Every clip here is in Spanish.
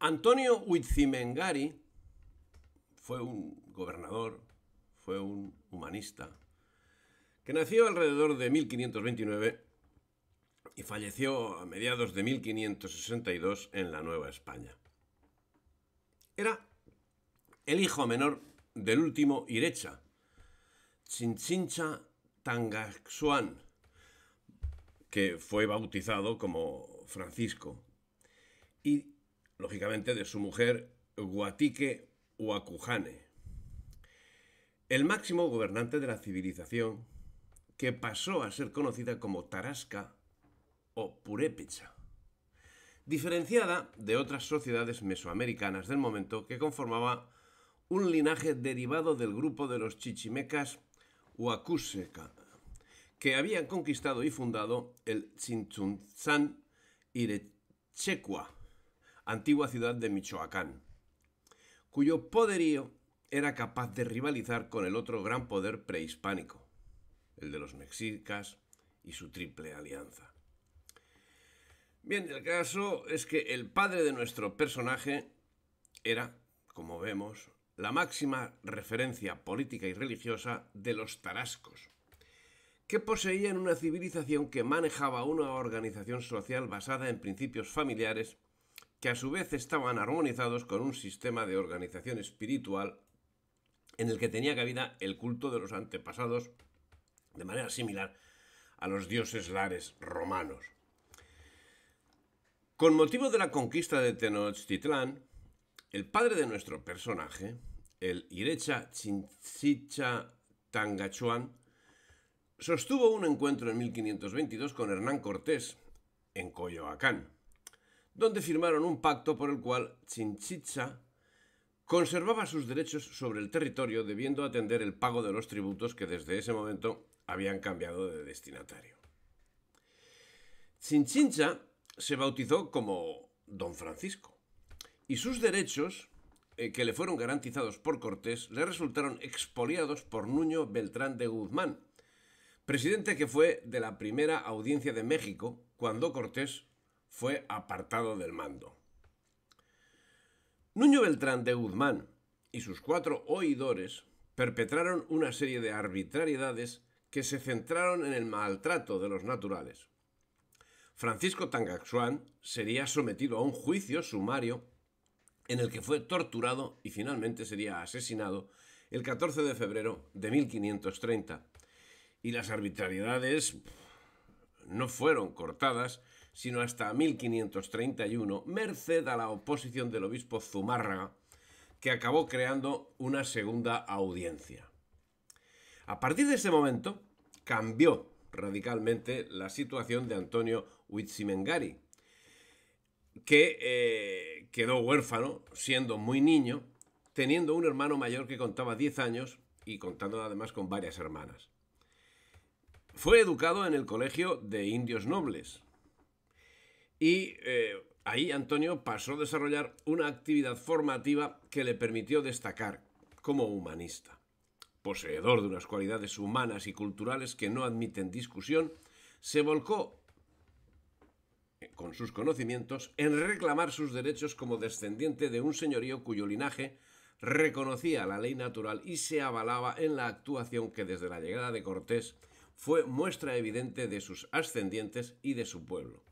Antonio Huitzimengari fue un gobernador, fue un humanista, que nació alrededor de 1529 y falleció a mediados de 1562 en la Nueva España. Era el hijo menor del último Irecha, Chinchincha Tangaxuan, que fue bautizado como Francisco, y lógicamente de su mujer Guatique Huacujane, el máximo gobernante de la civilización que pasó a ser conocida como Tarasca o Purépecha, diferenciada de otras sociedades mesoamericanas del momento que conformaba un linaje derivado del grupo de los chichimecas Huacuseca, que habían conquistado y fundado el Chinchunzán y antigua ciudad de Michoacán, cuyo poderío era capaz de rivalizar con el otro gran poder prehispánico, el de los mexicas y su triple alianza. Bien, el caso es que el padre de nuestro personaje era, como vemos, la máxima referencia política y religiosa de los tarascos, que poseían una civilización que manejaba una organización social basada en principios familiares que a su vez estaban armonizados con un sistema de organización espiritual en el que tenía cabida el culto de los antepasados de manera similar a los dioses lares romanos. Con motivo de la conquista de Tenochtitlán, el padre de nuestro personaje, el Irecha Chinchicha Tangachuan, sostuvo un encuentro en 1522 con Hernán Cortés en Coyoacán donde firmaron un pacto por el cual Chinchicha conservaba sus derechos sobre el territorio debiendo atender el pago de los tributos que desde ese momento habían cambiado de destinatario. Chinchincha se bautizó como Don Francisco y sus derechos eh, que le fueron garantizados por Cortés le resultaron expoliados por Nuño Beltrán de Guzmán, presidente que fue de la primera audiencia de México cuando Cortés fue apartado del mando. Nuño Beltrán de Guzmán y sus cuatro oidores perpetraron una serie de arbitrariedades que se centraron en el maltrato de los naturales. Francisco Tangaxuán sería sometido a un juicio sumario en el que fue torturado y finalmente sería asesinado el 14 de febrero de 1530. Y las arbitrariedades no fueron cortadas sino hasta 1531, merced a la oposición del obispo Zumárraga, que acabó creando una segunda audiencia. A partir de ese momento, cambió radicalmente la situación de Antonio Huitzimengari, que eh, quedó huérfano siendo muy niño, teniendo un hermano mayor que contaba 10 años y contando además con varias hermanas. Fue educado en el Colegio de Indios Nobles, y eh, ahí Antonio pasó a desarrollar una actividad formativa que le permitió destacar como humanista. Poseedor de unas cualidades humanas y culturales que no admiten discusión, se volcó eh, con sus conocimientos en reclamar sus derechos como descendiente de un señorío cuyo linaje reconocía la ley natural y se avalaba en la actuación que desde la llegada de Cortés fue muestra evidente de sus ascendientes y de su pueblo.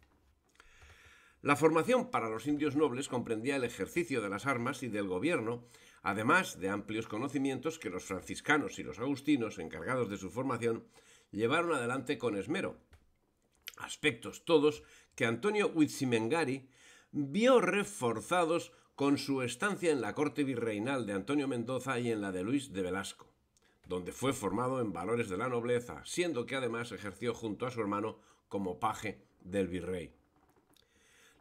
La formación para los indios nobles comprendía el ejercicio de las armas y del gobierno, además de amplios conocimientos que los franciscanos y los agustinos, encargados de su formación, llevaron adelante con esmero. Aspectos todos que Antonio Huitzimengari vio reforzados con su estancia en la corte virreinal de Antonio Mendoza y en la de Luis de Velasco, donde fue formado en valores de la nobleza, siendo que además ejerció junto a su hermano como paje del virrey.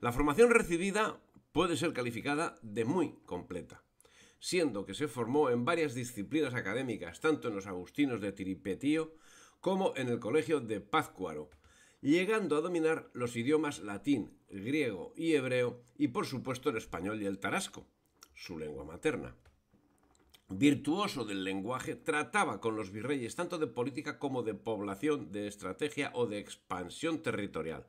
La formación recibida puede ser calificada de muy completa, siendo que se formó en varias disciplinas académicas, tanto en los agustinos de Tiripetío como en el colegio de Pazcuaro, llegando a dominar los idiomas latín, griego y hebreo y por supuesto el español y el tarasco, su lengua materna. Virtuoso del lenguaje, trataba con los virreyes tanto de política como de población, de estrategia o de expansión territorial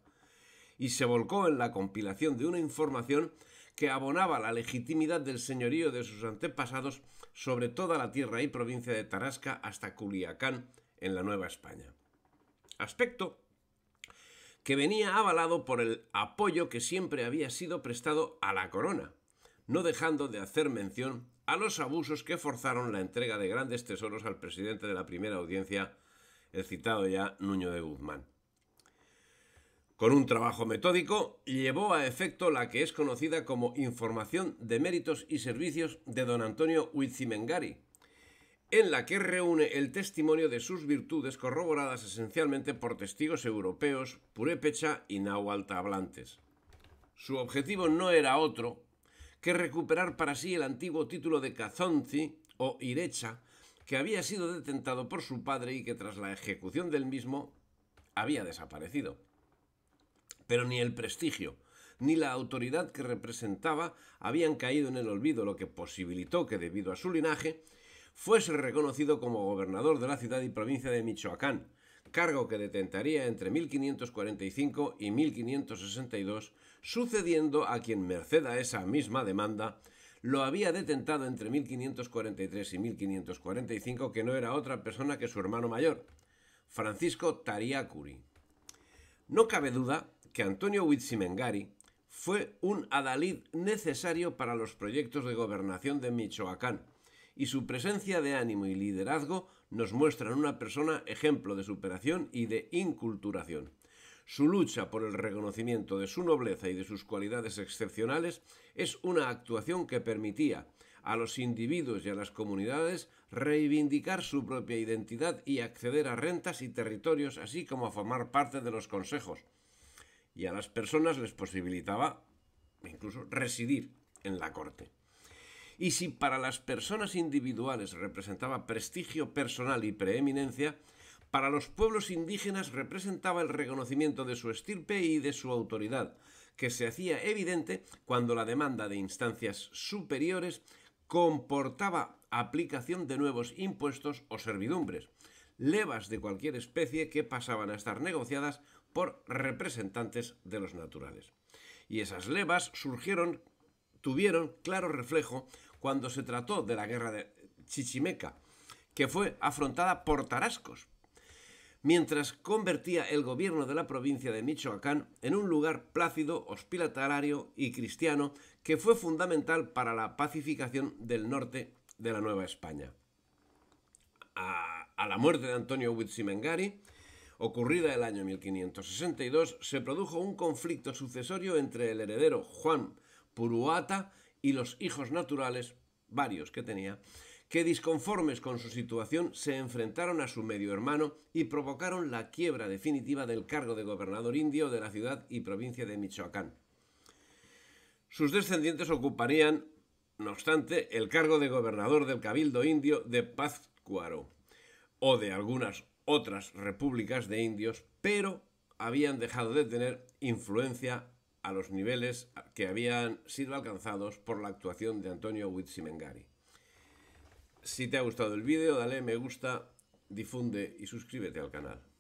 y se volcó en la compilación de una información que abonaba la legitimidad del señorío de sus antepasados sobre toda la tierra y provincia de Tarasca hasta Culiacán en la Nueva España. Aspecto que venía avalado por el apoyo que siempre había sido prestado a la corona, no dejando de hacer mención a los abusos que forzaron la entrega de grandes tesoros al presidente de la primera audiencia, el citado ya Nuño de Guzmán. Con un trabajo metódico, llevó a efecto la que es conocida como Información de Méritos y Servicios de don Antonio Huitzimengari, en la que reúne el testimonio de sus virtudes corroboradas esencialmente por testigos europeos, Purepecha y hablantes. Su objetivo no era otro que recuperar para sí el antiguo título de Cazonzi o Irecha, que había sido detentado por su padre y que tras la ejecución del mismo había desaparecido pero ni el prestigio ni la autoridad que representaba habían caído en el olvido, lo que posibilitó que, debido a su linaje, fuese reconocido como gobernador de la ciudad y provincia de Michoacán, cargo que detentaría entre 1545 y 1562, sucediendo a quien, merced a esa misma demanda, lo había detentado entre 1543 y 1545, que no era otra persona que su hermano mayor, Francisco Tariacuri. No cabe duda que Antonio Huitzimengari fue un adalid necesario para los proyectos de gobernación de Michoacán, y su presencia de ánimo y liderazgo nos muestran una persona ejemplo de superación y de inculturación. Su lucha por el reconocimiento de su nobleza y de sus cualidades excepcionales es una actuación que permitía a los individuos y a las comunidades reivindicar su propia identidad y acceder a rentas y territorios, así como a formar parte de los consejos, y a las personas les posibilitaba incluso residir en la corte. Y si para las personas individuales representaba prestigio personal y preeminencia, para los pueblos indígenas representaba el reconocimiento de su estirpe y de su autoridad, que se hacía evidente cuando la demanda de instancias superiores comportaba aplicación de nuevos impuestos o servidumbres, levas de cualquier especie que pasaban a estar negociadas por representantes de los naturales. Y esas levas surgieron, tuvieron claro reflejo cuando se trató de la guerra de Chichimeca, que fue afrontada por tarascos, mientras convertía el gobierno de la provincia de Michoacán en un lugar plácido, hospitalario y cristiano que fue fundamental para la pacificación del norte de la Nueva España. A, la muerte de Antonio Huitzimengari, ocurrida el año 1562, se produjo un conflicto sucesorio entre el heredero Juan Puruata y los hijos naturales, varios que tenía, que disconformes con su situación se enfrentaron a su medio hermano y provocaron la quiebra definitiva del cargo de gobernador indio de la ciudad y provincia de Michoacán. Sus descendientes ocuparían, no obstante, el cargo de gobernador del cabildo indio de Pátzcuaro o de algunas otras repúblicas de indios, pero habían dejado de tener influencia a los niveles que habían sido alcanzados por la actuación de Antonio Witsimengari. Si te ha gustado el vídeo, dale me gusta, difunde y suscríbete al canal.